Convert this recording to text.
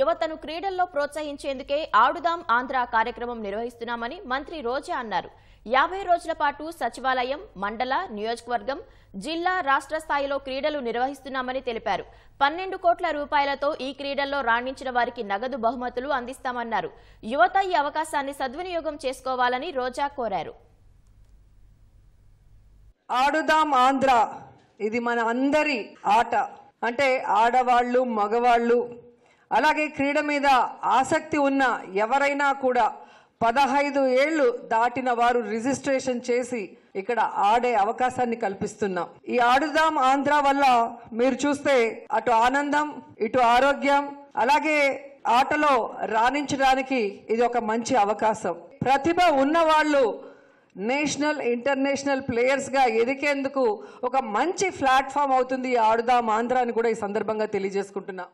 యువతను క్రీడల్లో ప్రోత్సహించేందుకే ఆడుదాం ఆంధ్ర కార్యక్రమం నిర్వహిస్తున్నామని మంత్రి రోజా అన్నారు యాభై రోజుల పాటు సచివాలయం మండల నియోజకవర్గం జిల్లా రాష్ట్ర స్థాయిలో క్రీడలు నిర్వహిస్తున్నామని తెలిపారు పన్నెండు కోట్ల రూపాయలతో ఈ క్రీడల్లో రాణించిన వారికి నగదు బహుమతులు అందిస్తామన్నారు యువత ఈ అవకాశాన్ని సద్వినియోగం చేసుకోవాలని రోజా కోరారు ఆడుదాం ఆంధ్ర ఇది మన అందరి ఆట అంటే ఆడవాళ్ళు మగవాళ్ళు అలాగే క్రీడ మీద ఆసక్తి ఉన్న ఎవరైనా కూడా పదహైదు ఏళ్లు దాటిన వారు రిజిస్ట్రేషన్ చేసి ఇక్కడ ఆడే అవకాశాన్ని కల్పిస్తున్నాం ఈ ఆడుదాం ఆంధ్ర వల్ల మీరు చూస్తే అటు ఆనందం ఇటు ఆరోగ్యం అలాగే ఆటలో రాణించడానికి ఇది ఒక మంచి అవకాశం ప్రతిభ ఉన్నవాళ్ళు నేషనల్ ఇంటర్నేషనల్ ప్లేయర్స్గా ఎదికేందుకు ఒక మంచి ప్లాట్ఫామ్ అవుతుంది ఈ ఆడుదాం ఆంధ్ర అని కూడా ఈ సందర్భంగా తెలియజేసుకుంటున్నా